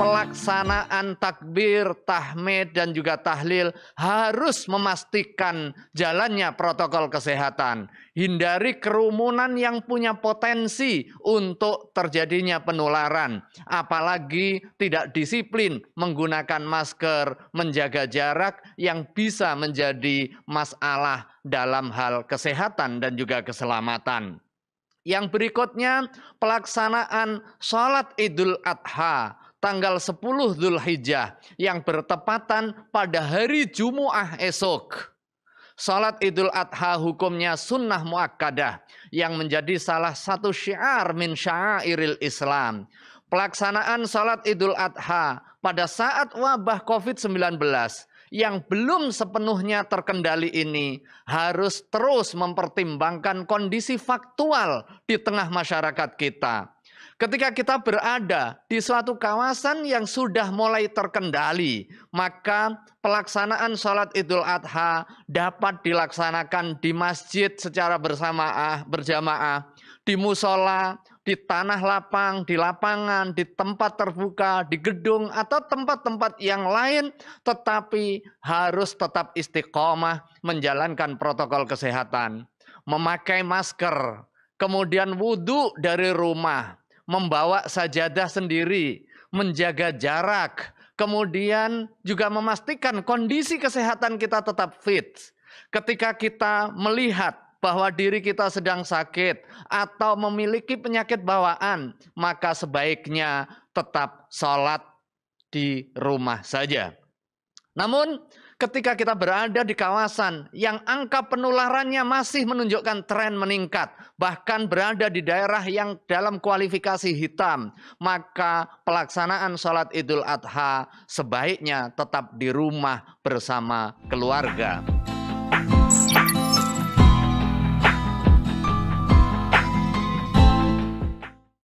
pelaksanaan takbir, tahmid dan juga tahlil harus memastikan jalannya protokol kesehatan. Hindari kerumunan yang punya potensi untuk terjadinya penularan, apalagi tidak disiplin menggunakan masker, menjaga jarak yang bisa menjadi masalah dalam hal kesehatan dan juga keselamatan. Yang berikutnya pelaksanaan sholat idul adha tanggal 10 Hijjah yang bertepatan pada hari Jumuah esok. Salat Idul Adha hukumnya sunnah muakkadah yang menjadi salah satu syiar min syairil Islam. Pelaksanaan salat Idul Adha pada saat wabah COVID-19 yang belum sepenuhnya terkendali ini harus terus mempertimbangkan kondisi faktual di tengah masyarakat kita Ketika kita berada di suatu kawasan yang sudah mulai terkendali, maka pelaksanaan sholat Idul Adha dapat dilaksanakan di masjid secara bersamaah, berjamaah, di musola, di tanah lapang, di lapangan, di tempat terbuka, di gedung, atau tempat-tempat yang lain, tetapi harus tetap istiqomah menjalankan protokol kesehatan, memakai masker, kemudian wudhu dari rumah, membawa sajadah sendiri, menjaga jarak, kemudian juga memastikan kondisi kesehatan kita tetap fit. Ketika kita melihat bahwa diri kita sedang sakit atau memiliki penyakit bawaan, maka sebaiknya tetap sholat di rumah saja. Namun, ketika kita berada di kawasan yang angka penularannya masih menunjukkan tren meningkat, bahkan berada di daerah yang dalam kualifikasi hitam, maka pelaksanaan sholat Idul Adha sebaiknya tetap di rumah bersama keluarga.